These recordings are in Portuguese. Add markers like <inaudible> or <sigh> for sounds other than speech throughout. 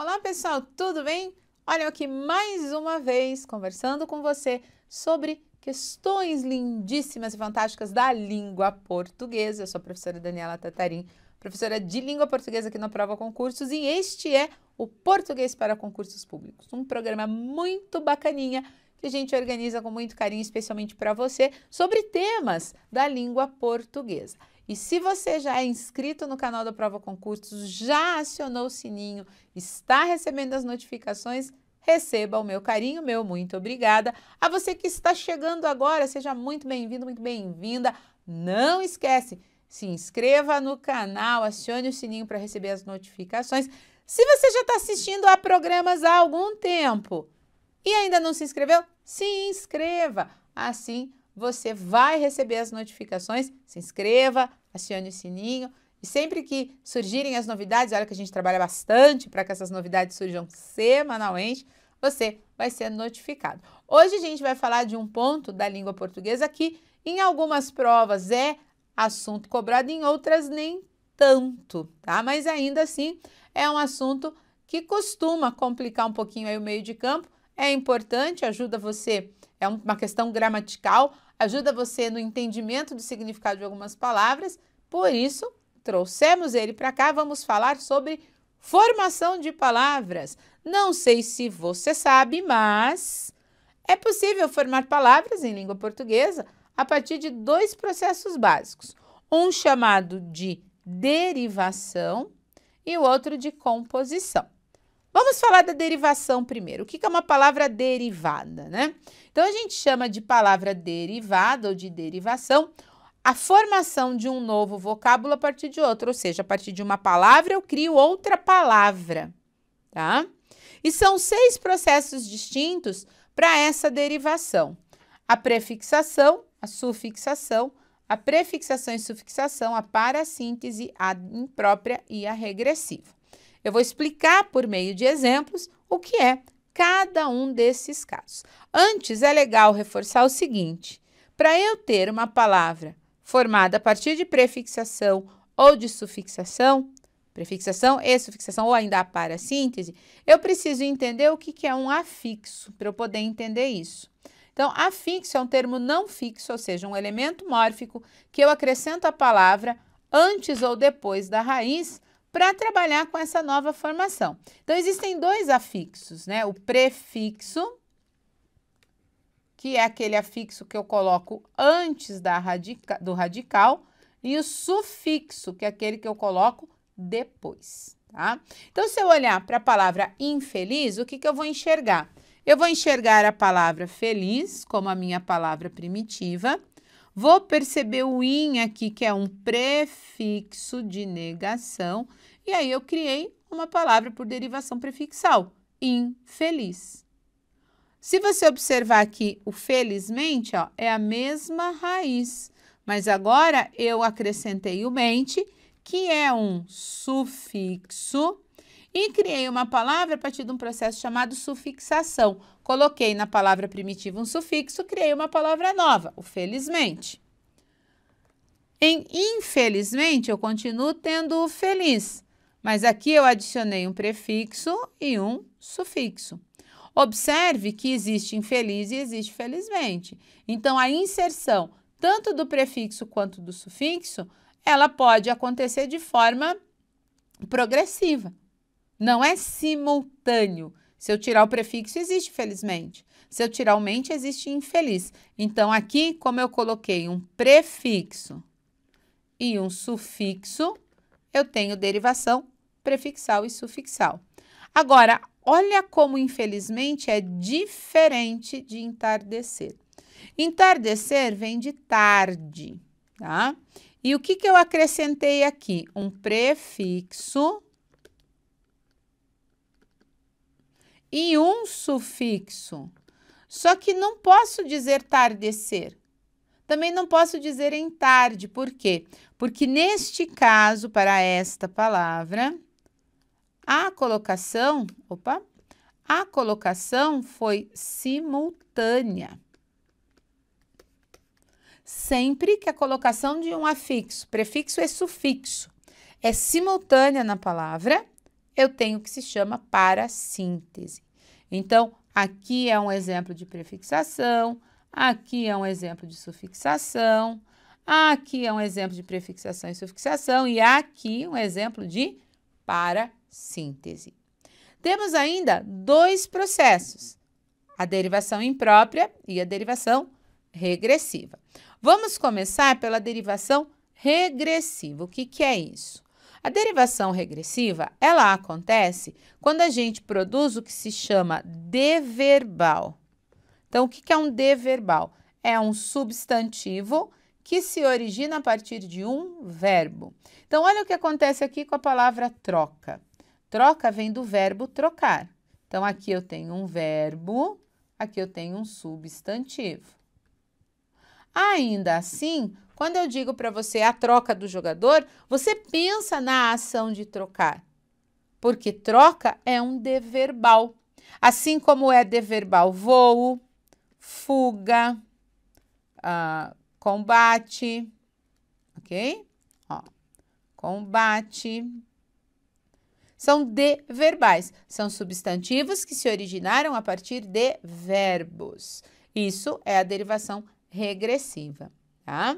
Olá pessoal, tudo bem? Olha eu aqui mais uma vez conversando com você sobre questões lindíssimas e fantásticas da língua portuguesa. Eu sou a professora Daniela Tatarim, professora de língua portuguesa aqui na Prova Concursos e este é o Português para Concursos Públicos, um programa muito bacaninha que a gente organiza com muito carinho, especialmente para você, sobre temas da língua portuguesa. E se você já é inscrito no canal da Prova Concursos, já acionou o sininho, está recebendo as notificações, receba o meu carinho, meu muito obrigada. A você que está chegando agora, seja muito bem-vindo, muito bem-vinda. Não esquece, se inscreva no canal, acione o sininho para receber as notificações. Se você já está assistindo a programas há algum tempo e ainda não se inscreveu, se inscreva. Assim você vai receber as notificações. Se inscreva, acione o sininho. E sempre que surgirem as novidades, olha que a gente trabalha bastante para que essas novidades surjam semanalmente, você vai ser notificado. Hoje a gente vai falar de um ponto da língua portuguesa que em algumas provas é assunto cobrado, em outras nem tanto, tá? Mas ainda assim é um assunto que costuma complicar um pouquinho aí o meio de campo. É importante, ajuda você, é uma questão gramatical, ajuda você no entendimento do significado de algumas palavras, por isso trouxemos ele para cá. Vamos falar sobre formação de palavras. Não sei se você sabe, mas é possível formar palavras em língua portuguesa a partir de dois processos básicos: um chamado de derivação e o outro de composição. Vamos falar da derivação primeiro. O que é uma palavra derivada, né? Então a gente chama de palavra derivada ou de derivação a formação de um novo vocábulo a partir de outro, ou seja, a partir de uma palavra eu crio outra palavra, tá? E são seis processos distintos para essa derivação: a prefixação, a sufixação, a prefixação e sufixação, a parasíntese, a imprópria e a regressiva. Eu vou explicar por meio de exemplos o que é cada um desses casos. Antes, é legal reforçar o seguinte: para eu ter uma palavra formada a partir de prefixação ou de sufixação, prefixação e sufixação, ou ainda a síntese, eu preciso entender o que é um afixo para eu poder entender isso. Então, afixo é um termo não fixo, ou seja, um elemento mórfico que eu acrescento a palavra antes ou depois da raiz para trabalhar com essa nova formação. Então, existem dois afixos, né? O prefixo, que é aquele afixo que eu coloco antes da radica do radical, e o sufixo, que é aquele que eu coloco depois, tá? Então, se eu olhar para a palavra infeliz, o que, que eu vou enxergar? Eu vou enxergar a palavra feliz como a minha palavra primitiva Vou perceber o in aqui, que é um prefixo de negação. E aí eu criei uma palavra por derivação prefixal, infeliz. Se você observar aqui o felizmente, ó, é a mesma raiz. Mas agora eu acrescentei o mente, que é um sufixo e criei uma palavra a partir de um processo chamado sufixação. Coloquei na palavra primitiva um sufixo, criei uma palavra nova, o felizmente. Em infelizmente, eu continuo tendo o feliz, mas aqui eu adicionei um prefixo e um sufixo. Observe que existe infeliz e existe felizmente. Então, a inserção tanto do prefixo quanto do sufixo, ela pode acontecer de forma progressiva. Não é simultâneo. Se eu tirar o prefixo, existe felizmente. Se eu tirar o mente, existe infeliz. Então, aqui, como eu coloquei um prefixo e um sufixo, eu tenho derivação prefixal e sufixal. Agora, olha como infelizmente é diferente de entardecer. Entardecer vem de tarde, tá? E o que, que eu acrescentei aqui? Um prefixo e um sufixo. Só que não posso dizer tardecer. Também não posso dizer em tarde, por quê? Porque neste caso, para esta palavra, a colocação, opa, a colocação foi simultânea. Sempre que a colocação de um afixo, prefixo e sufixo é simultânea na palavra, eu tenho o que se chama parassíntese. Então, aqui é um exemplo de prefixação, aqui é um exemplo de sufixação, aqui é um exemplo de prefixação e sufixação e aqui um exemplo de parassíntese. Temos ainda dois processos, a derivação imprópria e a derivação regressiva. Vamos começar pela derivação regressiva. O que, que é isso? A derivação regressiva, ela acontece quando a gente produz o que se chama deverbal. Então, o que é um deverbal? É um substantivo que se origina a partir de um verbo. Então, olha o que acontece aqui com a palavra troca. Troca vem do verbo trocar. Então, aqui eu tenho um verbo, aqui eu tenho um substantivo. Ainda assim, quando eu digo para você a troca do jogador, você pensa na ação de trocar, porque troca é um deverbal. Assim como é deverbal voo, fuga, uh, combate, ok? Ó, combate. São deverbais, são substantivos que se originaram a partir de verbos. Isso é a derivação regressiva, tá?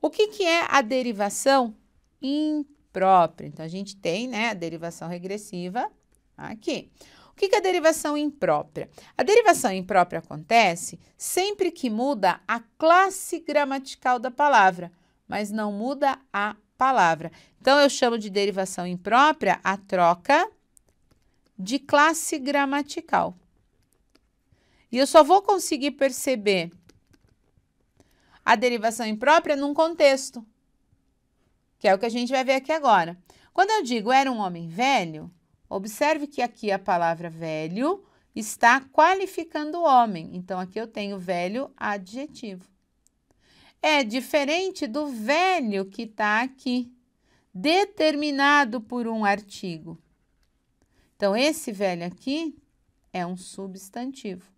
O que, que é a derivação imprópria? Então, a gente tem né, a derivação regressiva aqui. O que, que é a derivação imprópria? A derivação imprópria acontece sempre que muda a classe gramatical da palavra, mas não muda a palavra. Então, eu chamo de derivação imprópria a troca de classe gramatical. E eu só vou conseguir perceber a derivação imprópria num contexto, que é o que a gente vai ver aqui agora. Quando eu digo era um homem velho, observe que aqui a palavra velho está qualificando o homem. Então aqui eu tenho velho adjetivo. É diferente do velho que está aqui, determinado por um artigo. Então esse velho aqui é um substantivo.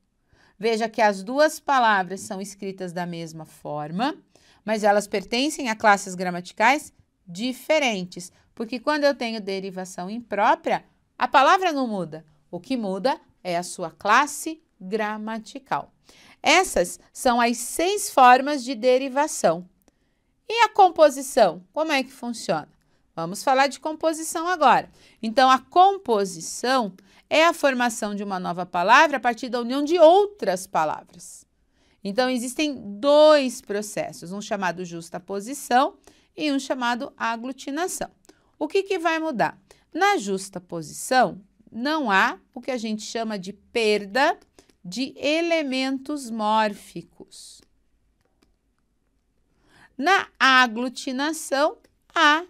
Veja que as duas palavras são escritas da mesma forma, mas elas pertencem a classes gramaticais diferentes, porque quando eu tenho derivação imprópria, a palavra não muda. O que muda é a sua classe gramatical. Essas são as seis formas de derivação. E a composição? Como é que funciona? Vamos falar de composição agora. Então, a composição é a formação de uma nova palavra a partir da união de outras palavras. Então, existem dois processos, um chamado justaposição e um chamado aglutinação. O que, que vai mudar? Na justaposição, não há o que a gente chama de perda de elementos mórficos. Na aglutinação, há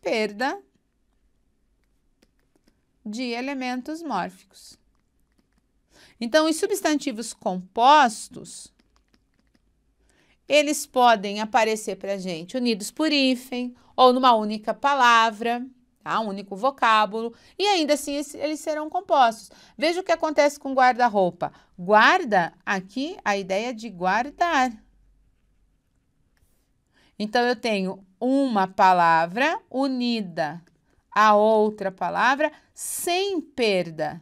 perda de elementos mórficos. Então, os substantivos compostos, eles podem aparecer para a gente unidos por hífen ou numa única palavra, tá? um único vocábulo, e ainda assim eles serão compostos. Veja o que acontece com guarda-roupa. Guarda, aqui, a ideia de guardar. Então, eu tenho uma palavra unida a outra palavra sem perda.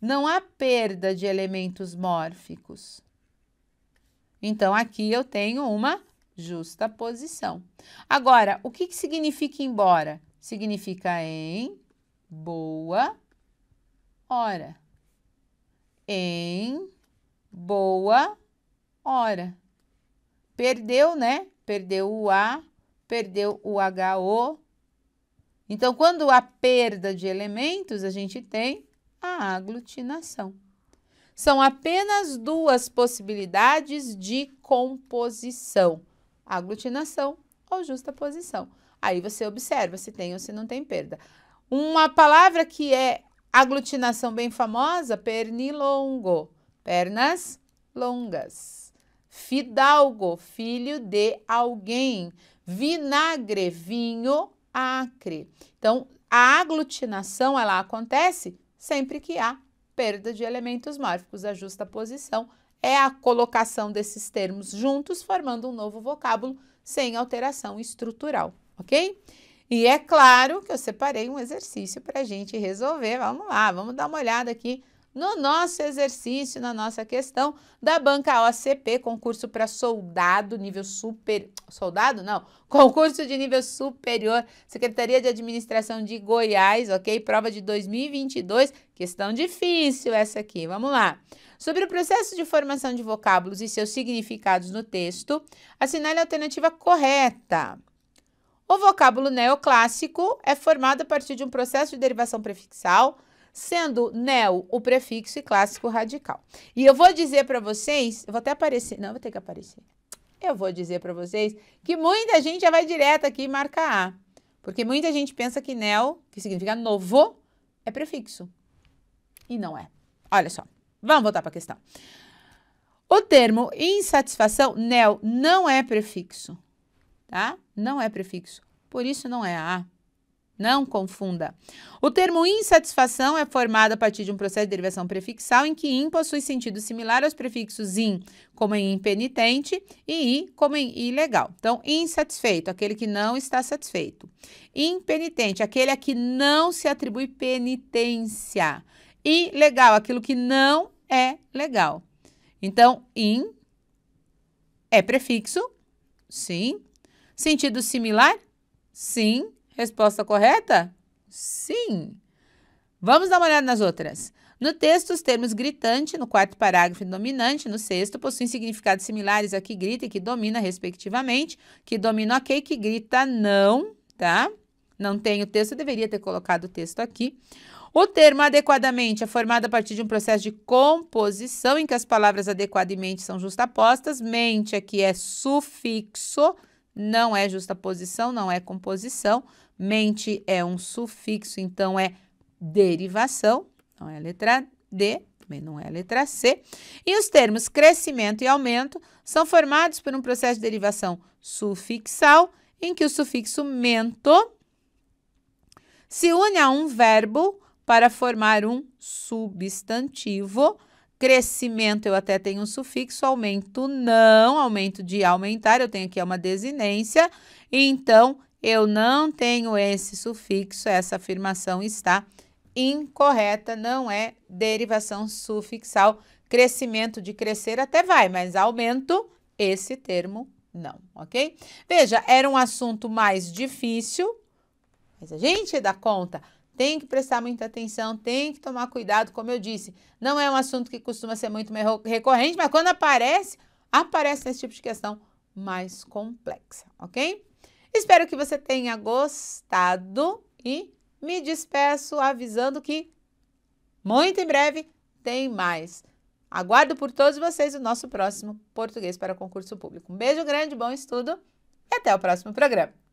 Não há perda de elementos mórficos. Então, aqui eu tenho uma justa posição. Agora, o que, que significa embora? Significa em boa hora. Em boa hora. Perdeu, né? Perdeu o A, perdeu o HO, então, quando há perda de elementos, a gente tem a aglutinação. São apenas duas possibilidades de composição: aglutinação ou justaposição. Aí você observa se tem ou se não tem perda. Uma palavra que é aglutinação bem famosa, pernilongo, pernas longas. Fidalgo, filho de alguém. Vinagre, vinho acre. Então, a aglutinação ela acontece sempre que há perda de elementos mórficos, a justa posição é a colocação desses termos juntos, formando um novo vocábulo sem alteração estrutural, ok? E é claro que eu separei um exercício para a gente resolver. Vamos lá, vamos dar uma olhada aqui no nosso exercício, na nossa questão da banca OCP, concurso para soldado, nível super. Soldado? Não. <laughs> Concurso de nível superior, Secretaria de Administração de Goiás, ok? Prova de 2022, questão difícil essa aqui. Vamos lá. Sobre o processo de formação de vocábulos e seus significados no texto, assinale a alternativa correta. O vocábulo neoclássico é formado a partir de um processo de derivação prefixal sendo neo o prefixo e clássico radical. E eu vou dizer para vocês, eu vou até aparecer, não, vou ter que aparecer. Eu vou dizer para vocês que muita gente já vai direto aqui e marca A, porque muita gente pensa que neo, que significa novo, é prefixo. E não é. Olha só, vamos voltar para a questão. O termo insatisfação, neo, não é prefixo, tá? Não é prefixo. Por isso não é A. Não confunda. O termo insatisfação é formado a partir de um processo de derivação prefixal em que in possui sentido similar aos prefixos in, como em impenitente, e i, como em ilegal. Então, insatisfeito, aquele que não está satisfeito. Impenitente, aquele a que não se atribui penitência. Ilegal, aquilo que não é legal. Então, in é prefixo? Sim. Sentido similar? Sim. Resposta correta? Sim. Vamos dar uma olhada nas outras. No texto, os termos gritante, no quarto parágrafo e dominante, no sexto, possuem significados similares a que grita e que domina, respectivamente. Que domina, ok, que grita, não, tá? Não tem o texto, eu deveria ter colocado o texto aqui. O termo adequadamente é formado a partir de um processo de composição em que as palavras adequadamente são justapostas. Mente aqui é sufixo, não é justaposição, não é composição. Mente é um sufixo, então é derivação, não é a letra D, também não é a letra C. E os termos crescimento e aumento são formados por um processo de derivação sufixal, em que o sufixo mento se une a um verbo para formar um substantivo. Crescimento eu até tenho um sufixo, aumento não, aumento de aumentar, eu tenho aqui uma desinência. Então, eu não tenho esse sufixo, essa afirmação está incorreta, não é derivação sufixal. Crescimento de crescer até vai, mas aumento, esse termo não, ok? Veja, era um assunto mais difícil, mas a gente dá conta. Tem que prestar muita atenção, tem que tomar cuidado, como eu disse. Não é um assunto que costuma ser muito recorrente, mas quando aparece, aparece nesse tipo de questão mais complexa, ok? Espero que você tenha gostado e me despeço avisando que muito em breve tem mais. Aguardo por todos vocês o nosso próximo Português para Concurso Público. Um beijo grande, bom estudo e até o próximo programa.